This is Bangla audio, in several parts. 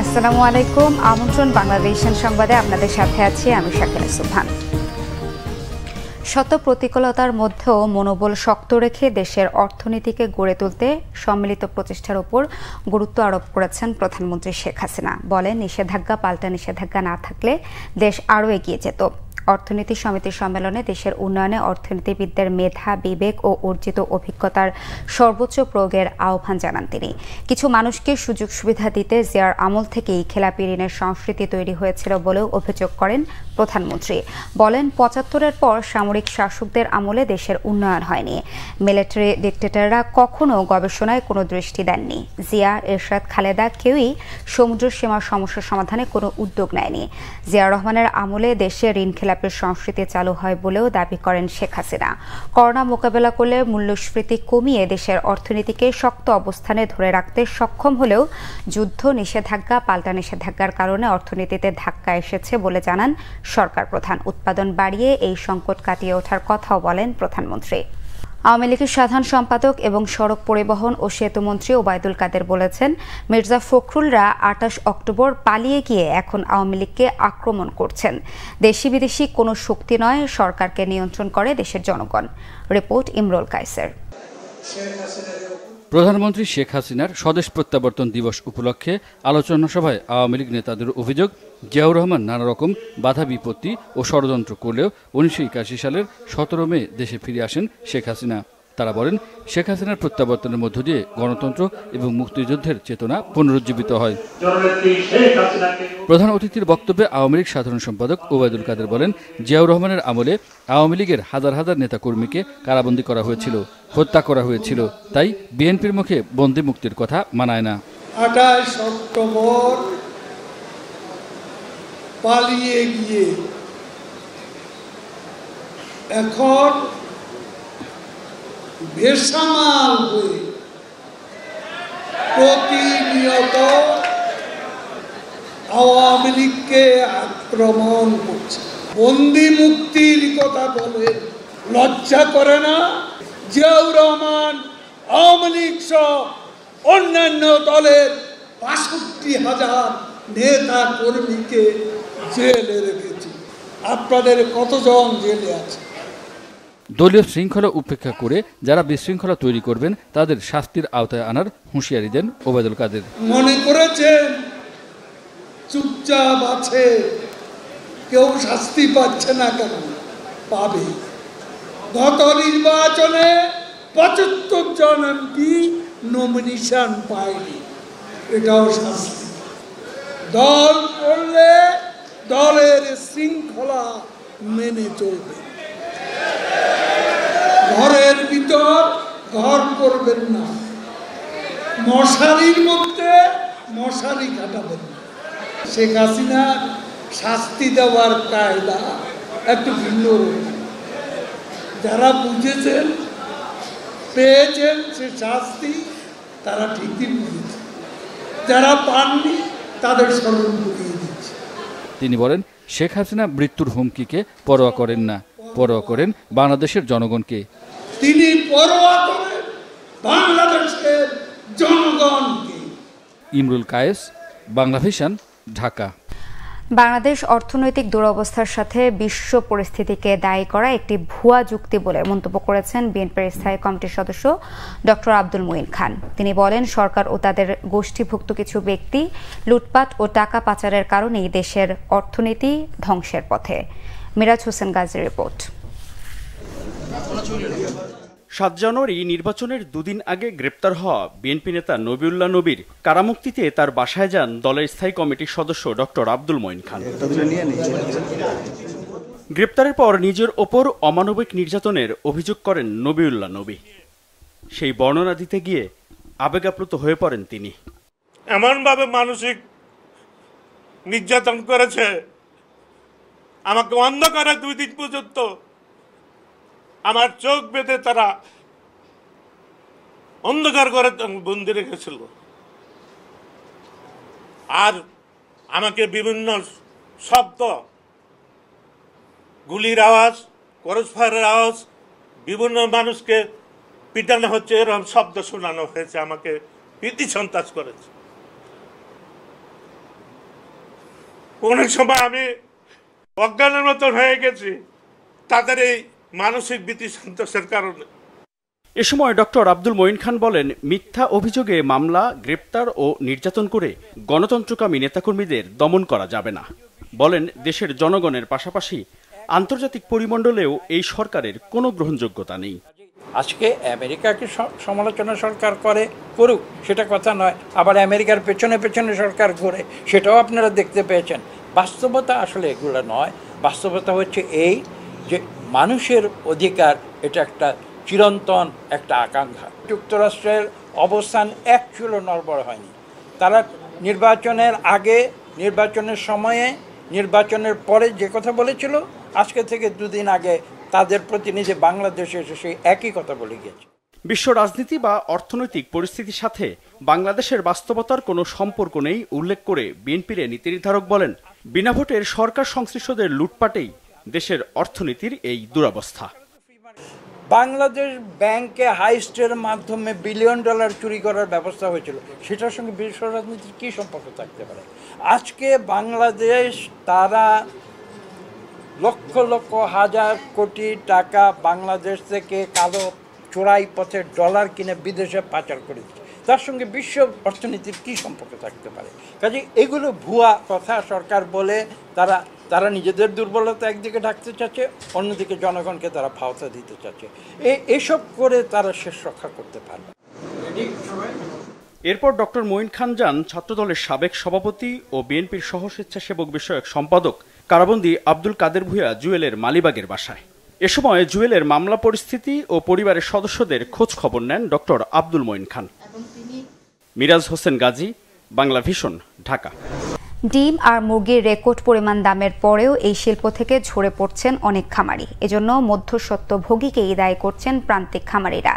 আসসালামু আলাইকুম আমন্ত্রণ বাংলাদেশ সংবাদে আপনাদের সাথে আছি আমি শাকিরা সুহান শত প্রতিকূলতার মধ্যেও মনোবল শক্ত রেখে দেশের অর্থনীতিকে গড়ে তুলতে সম্মিলিত প্রচেষ্টার ওপর গুরুত্ব আরোপ করেছেন প্রধানমন্ত্রী শেখ হাসিনা বলেন নিষেধাজ্ঞা পাল্টা নিষেধাজ্ঞা না থাকলে দেশ আরও এগিয়ে যেত অর্থনীতি সমিতির সম্মেলনে দেশের উন্নয়নে অর্থনীতিবিদদের মেধা বিবেক ও অর্জিত অভিজ্ঞতার সর্বোচ্চ প্রয়োগের আহ্বান জানান তিনি কিছু মানুষকে সুযোগ সুবিধা দিতে জিয়ার আমল থেকেই খেলাপি ঋণের সংস্কৃতি তৈরি হয়েছিল বলেও অভিযোগ করেন প্রধানমন্ত্রী বলেন পঁচাত্তরের পর সামরিক শাসকদের আমলে দেশের উন্নয়ন হয়নি মিলিটারি ডিক্টেটাররা কখনো গবেষণায় কোনো দৃষ্টি দেননি জিয়া এরশাদ খালেদা কেউই সমুদ্র সীমা সমস্যা সমাধানে কোনো উদ্যোগ নেয়নি জিয়া রহমানের আমলে দেশে ঋণ খেলা জেলাপের সংস্কৃতি চালু হয় বলেও দাবি করেন শেখ হাসিনা করোনা মোকাবেলা করলে মূল্যস্ফীতি কমিয়ে দেশের অর্থনীতিকে শক্ত অবস্থানে ধরে রাখতে সক্ষম হলেও যুদ্ধ নিষেধাজ্ঞা পাল্টা নিষেধাজ্ঞার কারণে অর্থনীতিতে ধাক্কা এসেছে বলে জানান সরকার প্রধান উৎপাদন বাড়িয়ে এই সংকট কাটিয়ে ওঠার কথাও বলেন প্রধানমন্ত্রী আওয়ামী লীগের সাধারণ সম্পাদক এবং সড়ক পরিবহন ও সেতুমন্ত্রী ওবায়দুল কাদের বলেছেন মির্জা ফখরুলরা আটাশ অক্টোবর পালিয়ে গিয়ে এখন আওয়ামী লীগকে আক্রমণ করছেন দেশি বিদেশি কোনো শক্তি নয় সরকারকে নিয়ন্ত্রণ করে দেশের জনগণ রিপোর্ট ইমরুল কাইসের প্রধানমন্ত্রী শেখ হাসিনার স্বদেশ প্রত্যাবর্তন দিবস উপলক্ষে আলোচনা সভায় আওয়ামী লীগ নেতাদের অভিযোগ জিয়াউর রহমান নানা রকম বাধা বিপত্তি ও ষড়যন্ত্র করলেও উনিশশো সালের সতেরো মে দেশে ফিরে আসেন শেখ হাসিনা তারা বলেন শেখ হাসিনার প্রত্যাবর্তনের মধ্য দিয়ে গণতন্ত্র এবং মুক্তিযুদ্ধের চেতনা পুনরুজ্জীবিত হয় প্রধান অতিথির বক্তব্যে আওয়ামী লীগ সাধারণ সম্পাদক ওবায়দুল কাদের বলেন জিয়াউর রহমানের আমলে আওয়ামী লীগের হাজার হাজার নেতাকর্মীকে কারাবন্দী করা হয়েছিল হত্যা করা হয়েছিল তাই বিএনপির মুখে বন্দি মুক্তির কথা মানায় না আঠাশ অক্টোবর পালিয়ে গিয়ে এখন বেসামাল হয়ে প্রতিনিয়ত আওয়ামী লীগকে আক্রমণ করছে বন্দি মুক্তির কথা বলে লজ্জা করে না জিয়াউ রহমান আওয়ামী লীগ সহ অন্যান্য দলের বাষট্টি হাজার নেতা কর্মীকে জেলে রেখেছে আপনাদের কতজন জেলে আছে দলীয় শৃঙ্খলা উপেক্ষা করে যারা বিশৃঙ্খলা তৈরি করবেন তাদের শাস্তির আওতায় আনার হুঁশিয়ারি দেন ওবায়দুল কাদের মনে করেছেন চুপচাপ আছে কেউ শাস্তি পাচ্ছে না কেন পাবে গত নির্বাচনে পঁচাত্তর জন এমপি নমিনেশন পায়নি এটাও শাস্তি দল করলে দলের শৃঙ্খলা মেনে চলবে ঘরের ভিতর ঘর করবেন না মশারির মধ্যে মশারি কাটাবেন না শেখ হাসিনা শাস্তি দেওয়ার কায়দা একটু ভিন্ন যারা বুঝেছেন পেয়েছেন সে শাস্তি তারা ঠিকই বুঝেছে যারা পাননি তাদের স্মরণ করিয়ে দিচ্ছে তিনি বলেন শেখ হাসিনা মৃত্যুর হুমকিকে পরোয়া করেন না পরোয়া করেন বাংলাদেশের জনগণকে তিনি পরোয়া করেন বাংলাদেশের জনগণকে ইমরুল কায়েস বাংলাভিশন ঢাকা বাংলাদেশ অর্থনৈতিক দুরবস্থার সাথে বিশ্ব পরিস্থিতিকে দায়ী করা একটি ভুয়া যুক্তি বলে মন্তব্য করেছেন বিএনপির স্থায়ী কমিটির সদস্য ডক্টর আব্দুল মুইন খান তিনি বলেন সরকার ও তাদের গোষ্ঠীভুক্ত কিছু ব্যক্তি লুটপাট ও টাকা পাচারের কারণেই দেশের অর্থনীতি ধ্বংসের পথে মিরাজ হোসেন গাজী রিপোর্ট সাত জানুয়ারি নির্বাচনের দুদিন আগে গ্রেপ্তার হওয়া বিএনপি নেতা নবিউল্লাহ নবীর কারামুক্তিতে তার বাসায় যান দলের স্থায়ী কমিটির সদস্য ডক্টর আব্দুল মঈন খান গ্রেপ্তারের পর নিজের ওপর অমানবিক নির্যাতনের অভিযোগ করেন নবিউল্লাহ নবী সেই বর্ণনা দিতে গিয়ে আবেগাপ্লুত হয়ে পড়েন তিনি এমনভাবে মানসিক নির্যাতন করেছে আমাকে অন্ধকারে দুই দিন পর্যন্ত আমার চোখ বেঁধে তারা অন্ধকার করে বন্দি রেখেছিল আর আমাকে বিভিন্ন শব্দ গুলির আওয়াজ করসফায়ারের আওয়াজ বিভিন্ন মানুষকে পিটানো হচ্ছে এরকম শব্দ শোনানো হয়েছে আমাকে প্রীতি সন্ত্রাস করেছে অনেক সময় আমি অজ্ঞানের মতন হয়ে গেছি তাদের এই মানসিক বিতি সন্তোষের কারণে এ সময় ডক্টর আব্দুল মঈন খান বলেন মিথ্যা অভিযোগে মামলা গ্রেপ্তার ও নির্যাতন করে গণতন্ত্রকামী নেতাকর্মীদের দমন করা যাবে না বলেন দেশের জনগণের পাশাপাশি আন্তর্জাতিক পরিমণ্ডলেও এই সরকারের কোনো গ্রহণযোগ্যতা নেই আজকে আমেরিকাকে সমালোচনা সরকার করে করুক সেটা কথা নয় আবার আমেরিকার পেছনে পেছনে সরকার ঘুরে সেটাও আপনারা দেখতে পেয়েছেন বাস্তবতা আসলে এগুলো নয় বাস্তবতা হচ্ছে এই যে মানুষের অধিকার এটা একটা চিরন্তন একটা আকাঙ্ক্ষা যুক্তরাষ্ট্রের অবস্থান এক ছিল নর্বর হয়নি তারা নির্বাচনের আগে নির্বাচনের সময়ে নির্বাচনের পরে যে কথা বলেছিল আজকে থেকে দুদিন আগে তাদের প্রতিনিধি বাংলাদেশে এসে সেই একই কথা বলে গিয়েছে বিশ্ব রাজনীতি বা অর্থনৈতিক পরিস্থিতির সাথে বাংলাদেশের বাস্তবতার কোনো সম্পর্ক নেই উল্লেখ করে বিএনপির নীতি নির্ধারক বলেন বিনা ভোটের সরকার সংশ্লিষ্টদের লুটপাটেই দেশের অর্থনীতির এই দুরবস্থা বাংলাদেশ ব্যাংকে হাইস্টের মাধ্যমে বিলিয়ন ডলার চুরি করার ব্যবস্থা হয়েছিল সেটার সঙ্গে বিশ্ব রাজনীতির কী সম্পর্ক থাকতে পারে আজকে বাংলাদেশ তারা লক্ষ লক্ষ হাজার কোটি টাকা বাংলাদেশ থেকে কালো চোরাই পথে ডলার কিনে বিদেশে পাচার করেছে তার সঙ্গে বিশ্ব অর্থনীতির কী সম্পর্ক থাকতে পারে কাজে এগুলো ভুয়া কথা সরকার বলে তারা তারা নিজেদের দুর্বলতা একদিকে ঢাকতে চাচ্ছে অন্যদিকে জনগণকে তারা ফাওতা দিতে চাচ্ছে এসব করে তারা শেষ রক্ষা করতে পারবে এরপর ডক্টর মঈন খান যান ছাত্রদলের সাবেক সভাপতি ও বিএনপির সহ স্বেচ্ছাসেবক বিষয়ক সম্পাদক কারাবন্দি আব্দুল কাদের ভুয়া জুয়েলের মালিবাগের বাসায় এ সময় জুয়েলের মামলা পরিস্থিতি ও পরিবারের সদস্যদের খোঁজ খবর নেন ডক্টর আব্দুল মঈন খান মিরাজ হোসেন গাজী বাংলা ভিশন ঢাকা ডিম আর মুরগির রেকর্ড পরিমাণ দামের পরেও এই শিল্প থেকে ঝরে পড়ছেন অনেক খামারি এজন্য মধ্যস্বত্বভোগীকেই দায়ী করছেন প্রান্তিক খামারিরা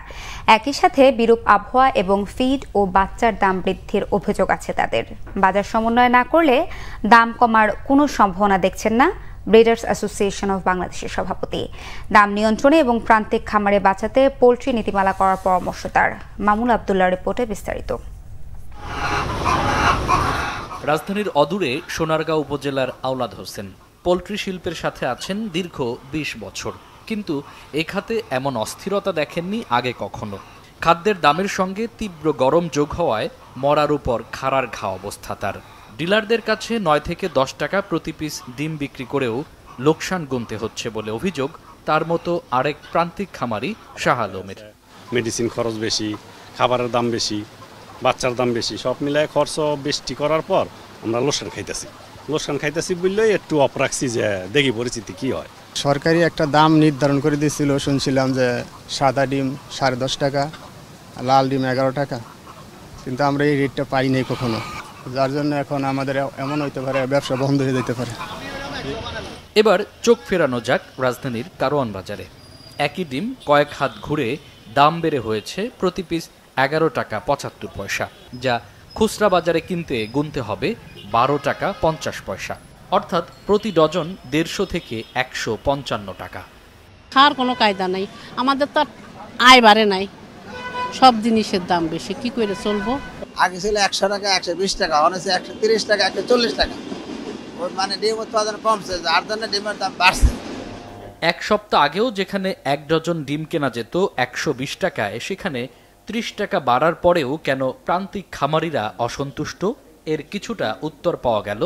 একই সাথে বিরূপ আবহাওয়া এবং ফিড ও বাচ্চার দাম বৃদ্ধির অভিযোগ আছে তাদের বাজার সমন্বয় না করলে দাম কমার কোনো সম্ভাবনা দেখছেন না ব্রিডার্স অ্যাসোসিয়েশন অফ বাংলাদেশের সভাপতি দাম নিয়ন্ত্রণে এবং প্রান্তিক খামারে বাঁচাতে পোলট্রি নীতিমালা করার পরামর্শ তার মামুল আবদুল্লাহ রিপোর্টে বিস্তারিত রাজধানীর অদূরে সোনারগাঁও উপজেলার আওলাদ হোসেন পোলট্রি শিল্পের সাথে আছেন দীর্ঘ ২০ বছর কিন্তু এ খাতে এমন অস্থিরতা দেখেননি আগে কখনো খাদ্যের দামের সঙ্গে তীব্র গরম যোগ হওয়ায় মরার উপর খাড়ার ঘা অবস্থা তার ডিলারদের কাছে নয় থেকে দশ টাকা প্রতি পিস ডিম বিক্রি করেও লোকসান গুনতে হচ্ছে বলে অভিযোগ তার মতো আরেক প্রান্তিক খামারি শাহ আলমের মেডিসিন খরচ বেশি খাবারের দাম বেশি বাচ্চার দাম বেশি সব মিলায় খরচ বেশি করার পর আমরা লোসান খাইতেছি লোসান খাইতেছি বললেই একটু অপ রাখছি যে দেখি পরিস্থিতি কি হয় সরকারি একটা দাম নির্ধারণ করে দিয়েছিল শুনছিলাম যে সাদা ডিম সাড়ে দশ টাকা লাল ডিম এগারো টাকা কিন্তু আমরা এই রেটটা পাই নাই কখনো যার জন্য এখন আমাদের এমন হইতে পারে ব্যবসা বন্ধ হয়ে যেতে পারে এবার চোখ ফেরানো যাক রাজধানীর কারোয়ান বাজারে একই ডিম কয়েক হাত ঘুরে দাম বেড়ে হয়েছে প্রতি পিস এগারো টাকা পঁচাত্তর পয়সা যা খুচরা বাজারে কিনতে গুনতে হবে বারো টাকা পঞ্চাশ পয়সা অর্থাৎ প্রতি ডজন দেড়শো থেকে একশো পঞ্চান্ন টাকা খাওয়ার কোনো কায়দা নাই আমাদের তো আয় বাড়ে নাই সব জিনিসের দাম বেশি কি করে চলবো আগে ছিল একশো টাকা একশো বিশ টাকা অনেছে একশো তিরিশ টাকা একশো চল্লিশ টাকা মানে ডিম উৎপাদন কমছে জন্য ডিমের দাম বাড়ছে এক সপ্তাহ আগেও যেখানে এক ডজন ডিম কেনা যেত একশো টাকায় সেখানে ত্রিশ টাকা বাড়ার পরেও কেন প্রান্তিক খামারিরা অসন্তুষ্ট এর কিছুটা উত্তর পাওয়া গেল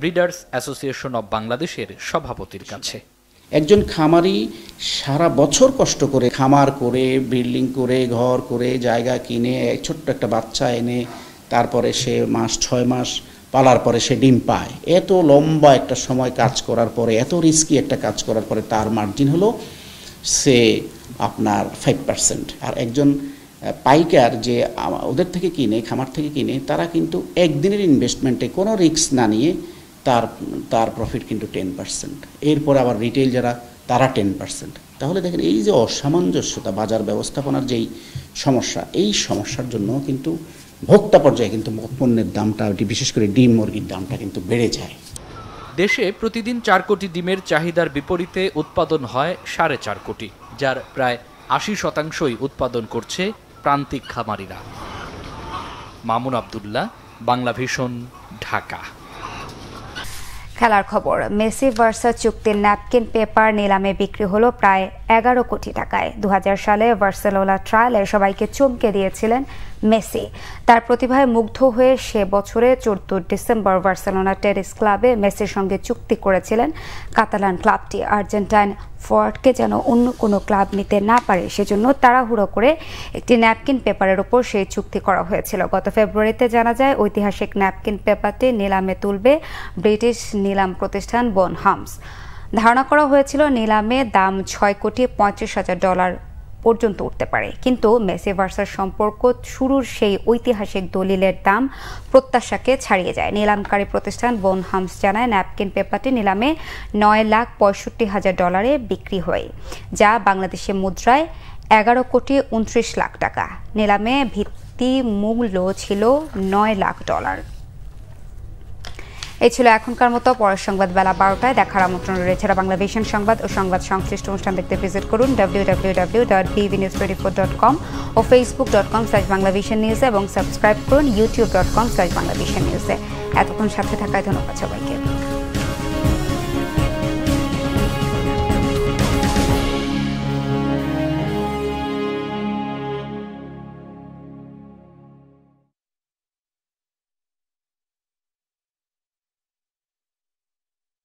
ব্রিডার্স অ্যাসোসিয়েশন অব বাংলাদেশের সভাপতির কাছে একজন খামারি সারা বছর কষ্ট করে খামার করে বিল্ডিং করে ঘর করে জায়গা কিনে ছোট্ট একটা বাচ্চা এনে তারপরে সে মাস ছয় মাস পালার পরে সে ডিম পায় এত লম্বা একটা সময় কাজ করার পরে এত রিস্কি একটা কাজ করার পরে তার মার্জিন হলো সে আপনার ফাইভ পার্সেন্ট আর একজন পাইকার যে ওদের থেকে কিনে খামার থেকে কিনে তারা কিন্তু একদিনের ইনভেস্টমেন্টে কোনো রিস্ক না নিয়ে তার তার প্রফিট কিন্তু টেন পার্সেন্ট এরপর আবার রিটেল যারা তারা টেন পার্সেন্ট তাহলে দেখেন এই যে অসামঞ্জস্যতা বাজার ব্যবস্থাপনার যেই সমস্যা এই সমস্যার জন্য কিন্তু ভোক্তা পর্যায়ে কিন্তু পণ্যের দামটা বিশেষ করে ডিম মুরগির দামটা কিন্তু বেড়ে যায় দেশে প্রতিদিন চার কোটি ডিমের চাহিদার বিপরীতে উৎপাদন হয় সাড়ে চার কোটি যার প্রায় আশি শতাংশই উৎপাদন করছে প্রান্তিক খামারিরা মামুন আবদুল্লাহ বাংলা ভীষণ ঢাকা খেলার খবর মেসি ভার্সা চুক্তির ন্যাপকিন পেপার নিলামে বিক্রি হলো প্রায় এগারো কোটি টাকায় দু সালে ভার্সেলোলা ট্রায়ালে সবাইকে চমকে দিয়েছিলেন মেসি তার প্রতিভায় মুগ্ধ হয়ে সে বছরে চোদ্দ ডিসেম্বর বার্সেলোনা টেরিস ক্লাবে মেসির সঙ্গে চুক্তি করেছিলেন কাতালান ক্লাবটি আর্জেন্টাইন ফোয়ার্ডকে যেন অন্য কোনো ক্লাব নিতে না পারে সেজন্য তাড়াহুড়ো করে একটি ন্যাপকিন পেপারের ওপর সেই চুক্তি করা হয়েছিল গত ফেব্রুয়ারিতে জানা যায় ঐতিহাসিক ন্যাপকিন পেপারটি নিলামে তুলবে ব্রিটিশ নিলাম প্রতিষ্ঠান বনহামস ধারণা করা হয়েছিল নিলামে দাম ছয় কোটি পঁয়ত্রিশ হাজার ডলার পর্যন্ত উঠতে পারে কিন্তু মেসি ভার্সার সম্পর্ক শুরুর সেই ঐতিহাসিক দলিলের দাম প্রত্যাশাকে ছাড়িয়ে যায় নিলামকারী প্রতিষ্ঠান বন হামস জানায় ন্যাপকিন পেপারটি নিলামে নয় লাখ পঁয়ষট্টি হাজার ডলারে বিক্রি হয় যা বাংলাদেশের মুদ্রায় এগারো কোটি উনত্রিশ লাখ টাকা নিলামে ভিত্তি মূল্য ছিল নয় লাখ ডলার এই ছিল এখনকার মতো পরের সংবাদ বেলা বারোটায় দেখার আমন্ত্রণ রয়েছে ভিশন সংবাদ ও সংবাদ সংশ্লিষ্ট অনুষ্ঠান দেখতে ভিজিট করুন W dot news four dot com ও Facebook dot com Bangla vision নিউজে এবং সাবস্ক্রাইব করুন ইউটিউব ডট কম বাংলা বাংলাদেশন নিউজে এতক্ষণ সাথে থাকায় ধন্যবাদ সবাইকে